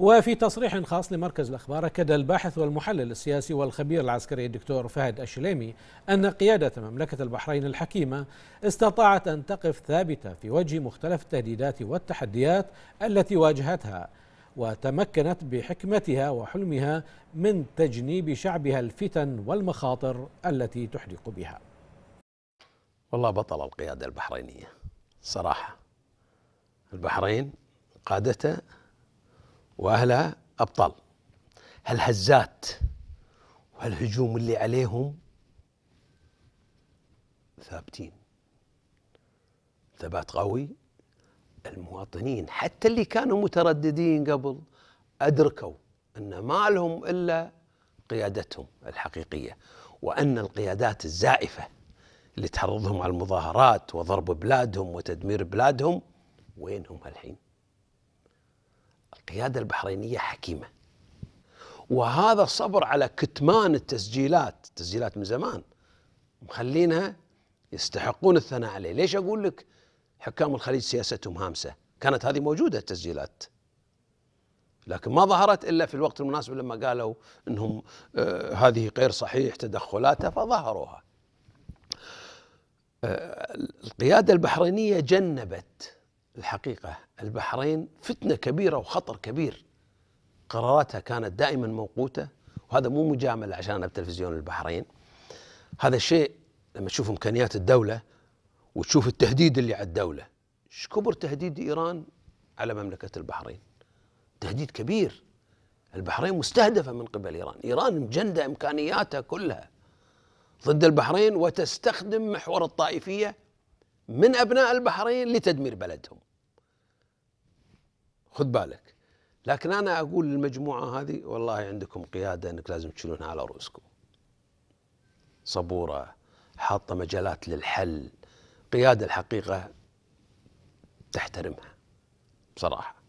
وفي تصريح خاص لمركز الأخبار أكد الباحث والمحلل السياسي والخبير العسكري الدكتور فهد الشليمي أن قيادة مملكة البحرين الحكيمة استطاعت أن تقف ثابتة في وجه مختلف التهديدات والتحديات التي واجهتها وتمكنت بحكمتها وحلمها من تجنيب شعبها الفتن والمخاطر التي تحدق بها والله بطل القيادة البحرينية صراحة البحرين قادته واهلها ابطال هالهزات وهالهجوم اللي عليهم ثابتين ثبات قوي المواطنين حتى اللي كانوا مترددين قبل ادركوا ان ما لهم الا قيادتهم الحقيقيه وان القيادات الزائفه اللي تعرضهم على المظاهرات وضرب بلادهم وتدمير بلادهم وينهم الحين القيادة البحرينية حكيمة وهذا الصبر على كتمان التسجيلات التسجيلات من زمان مخلينها يستحقون الثناء عليه ليش أقول لك حكام الخليج سياستهم هامسة كانت هذه موجودة التسجيلات لكن ما ظهرت إلا في الوقت المناسب لما قالوا أنهم آه هذه غير صحيح تدخلاتها فظهروها آه القيادة البحرينية جنبت الحقيقة البحرين فتنة كبيرة وخطر كبير قراراتها كانت دائما موقوتة وهذا مو مجاملة عشان أنا بتلفزيون البحرين هذا الشيء لما تشوف إمكانيات الدولة وتشوف التهديد اللي على الدولة ايش كبر تهديد إيران على مملكة البحرين تهديد كبير البحرين مستهدفة من قبل إيران إيران مجندة إمكانياتها كلها ضد البحرين وتستخدم محور الطائفية من أبناء البحرين لتدمير بلدهم خذ بالك لكن أنا أقول للمجموعة هذه والله عندكم قيادة أنك لازم تشيلونها على رؤوسكم صبورة حاطة مجالات للحل قيادة الحقيقة تحترمها بصراحة